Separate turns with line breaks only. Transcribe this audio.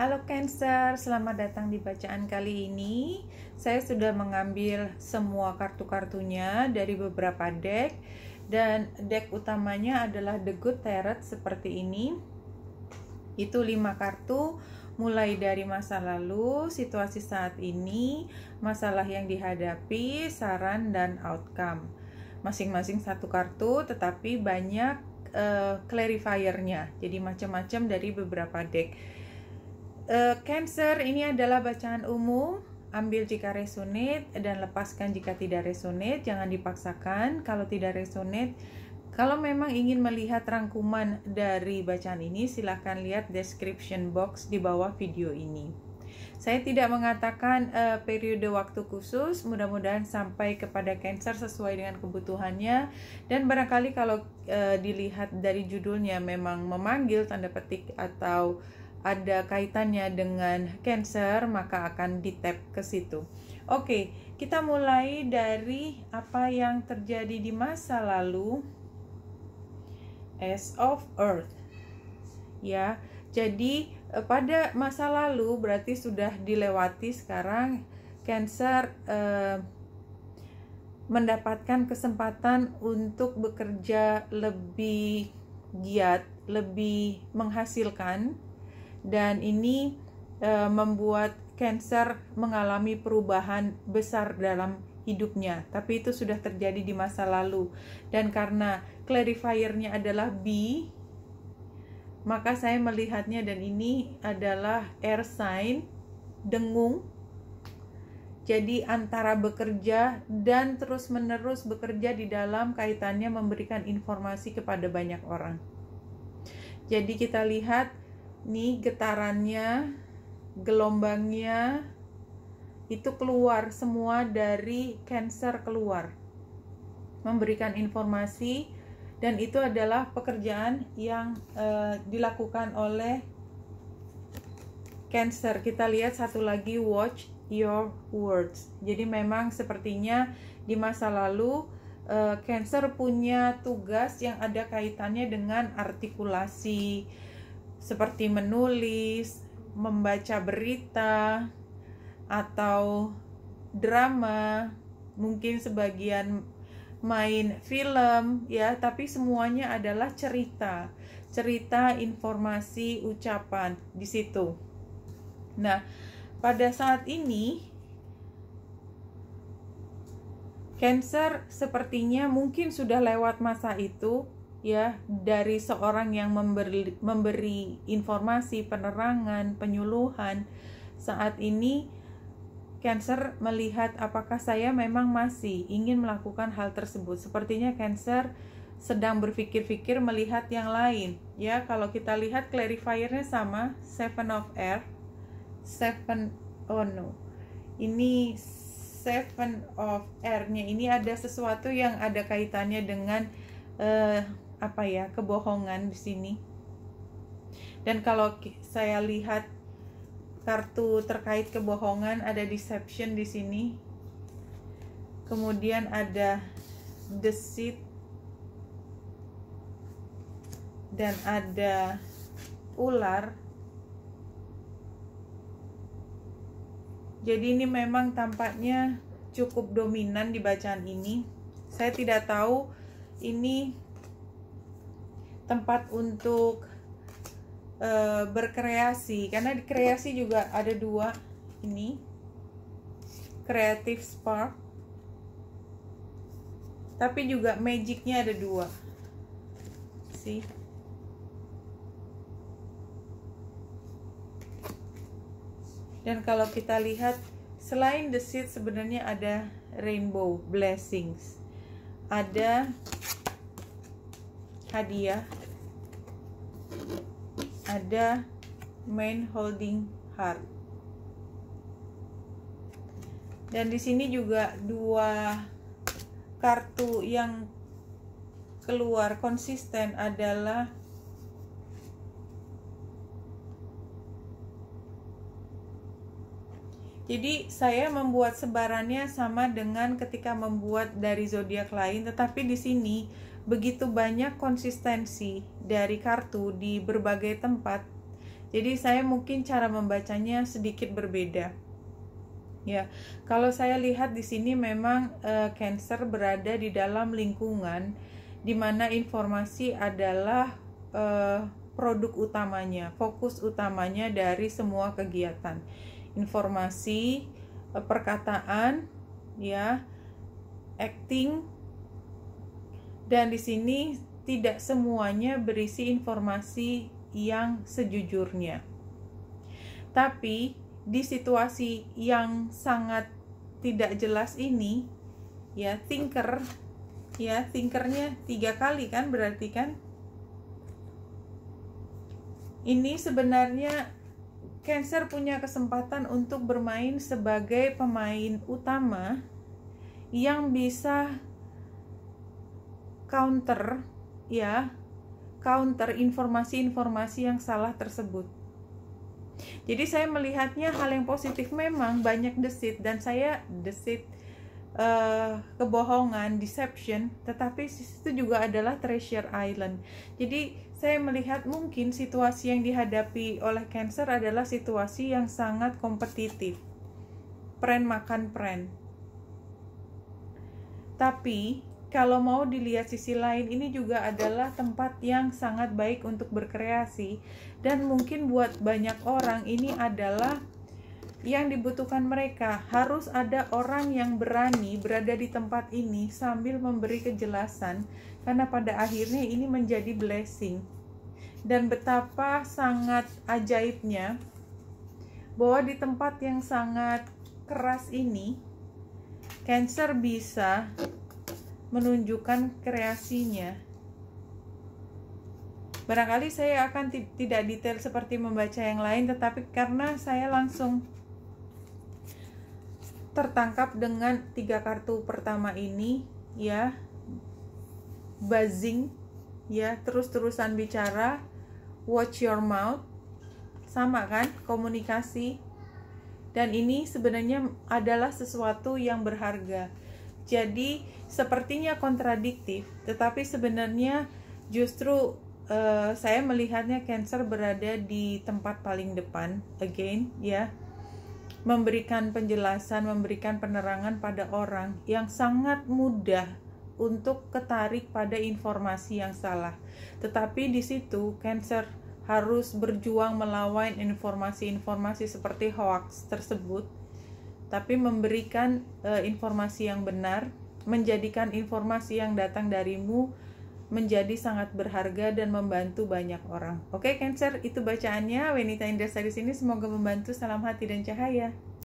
Halo Cancer, selamat datang di bacaan kali ini. Saya sudah mengambil semua kartu-kartunya dari beberapa deck dan deck utamanya adalah The Good Tarot seperti ini. Itu 5 kartu mulai dari masa lalu, situasi saat ini, masalah yang dihadapi, saran dan outcome. Masing-masing satu kartu tetapi banyak uh, clarifiernya. Jadi macam-macam dari beberapa deck uh, Cancer ini adalah bacaan umum ambil jika resonate dan lepaskan jika tidak resonate jangan dipaksakan kalau tidak resonate kalau memang ingin melihat rangkuman dari bacaan ini, silahkan lihat description box di bawah video ini. Saya tidak mengatakan uh, periode waktu khusus, mudah-mudahan sampai kepada Cancer sesuai dengan kebutuhannya. Dan barangkali kalau uh, dilihat dari judulnya memang memanggil tanda petik atau ada kaitannya dengan cancer maka akan di tap ke situ. Oke, kita mulai dari apa yang terjadi di masa lalu as of earth. Ya. Jadi e, pada masa lalu berarti sudah dilewati sekarang cancer eh, mendapatkan kesempatan untuk bekerja lebih giat, lebih menghasilkan dan ini e, membuat Cancer mengalami perubahan besar dalam hidupnya, tapi itu sudah terjadi di masa lalu. Dan karena clarifiernya adalah B, maka saya melihatnya dan ini adalah air sign dengung. Jadi antara bekerja dan terus-menerus bekerja di dalam kaitannya memberikan informasi kepada banyak orang. Jadi kita lihat nih getarannya, gelombangnya itu keluar semua dari Cancer keluar. Memberikan informasi dan itu adalah pekerjaan yang e, dilakukan oleh Cancer. Kita lihat satu lagi watch your words. Jadi memang sepertinya di masa lalu e, Cancer punya tugas yang ada kaitannya dengan artikulasi seperti menulis, membaca berita, atau drama, mungkin sebagian main film ya, tapi semuanya adalah cerita. Cerita, informasi, ucapan di situ. Nah, pada saat ini Cancer sepertinya mungkin sudah lewat masa itu ya dari seorang yang memberi, memberi informasi penerangan penyuluhan saat ini Cancer melihat apakah saya memang masih ingin melakukan hal tersebut. Sepertinya Cancer sedang berpikir-pikir melihat yang lain. Ya, kalau kita lihat clarifiernya sama, Seven of Air, Seven, oh no, ini Seven of air ini ada sesuatu yang ada kaitannya dengan uh, apa ya kebohongan di sini dan kalau saya lihat kartu terkait kebohongan ada deception di sini kemudian ada deceit dan ada ular jadi ini memang tampaknya cukup dominan di bacaan ini saya tidak tahu ini tempat untuk e, berkreasi karena di kreasi juga ada dua ini creative spark tapi juga magicnya ada dua sih dan kalau kita lihat selain the seed sebenarnya ada rainbow blessings ada hadiah ada main holding hard dan di sini juga dua kartu yang keluar konsisten adalah Jadi saya membuat sebarannya sama dengan ketika membuat dari zodiak lain, tetapi di sini begitu banyak konsistensi dari kartu di berbagai tempat. Jadi saya mungkin cara membacanya sedikit berbeda. Ya, kalau saya lihat di sini memang uh, Cancer berada di dalam lingkungan di mana informasi adalah uh, produk utamanya, fokus utamanya dari semua kegiatan. Informasi, eh, perkataan, ya, acting, dan di sini tidak semuanya berisi informasi yang sejujurnya. Tapi di situasi yang sangat tidak jelas ini, ya thinker, ya thinkernya tiga kali kan berarti kan? Ini sebenarnya Cancer punya kesempatan untuk bermain sebagai pemain utama yang bisa counter ya counter informasi-informasi yang salah tersebut. Jadi saya melihatnya hal yang positif memang banyak desit dan saya desit uh, kebohongan, deception, tetapi itu juga adalah treasure island. Jadi saya melihat mungkin situasi yang dihadapi oleh cancer adalah situasi yang sangat kompetitif. Pren makan pren. Tapi kalau mau dilihat sisi lain, ini juga adalah tempat yang sangat baik untuk berkreasi, dan mungkin buat banyak orang ini adalah yang dibutuhkan mereka. Harus ada orang yang berani berada di tempat ini sambil memberi kejelasan, karena pada akhirnya ini menjadi blessing, dan betapa sangat ajaibnya bahwa di tempat yang sangat keras ini. Cancer bisa menunjukkan kreasinya. Barangkali saya akan tidak detail seperti membaca yang lain, tetapi karena saya langsung tertangkap dengan tiga kartu pertama ini, ya, buzzing, ya, terus-terusan bicara, watch your mouth, sama kan, komunikasi, dan ini sebenarnya adalah sesuatu yang berharga jadi sepertinya kontradiktif, tetapi sebenarnya justru uh, saya melihatnya Cancer berada di tempat paling depan again ya. Memberikan penjelasan, memberikan penerangan pada orang yang sangat mudah untuk ketarik pada informasi yang salah. Tetapi di situ Cancer harus berjuang melawan informasi-informasi seperti hoax tersebut tapi memberikan e, informasi yang benar, menjadikan informasi yang datang darimu menjadi sangat berharga dan membantu banyak orang. Oke, Cancer, itu bacaannya. Wenita Indra di sini semoga membantu. Salam hati dan cahaya.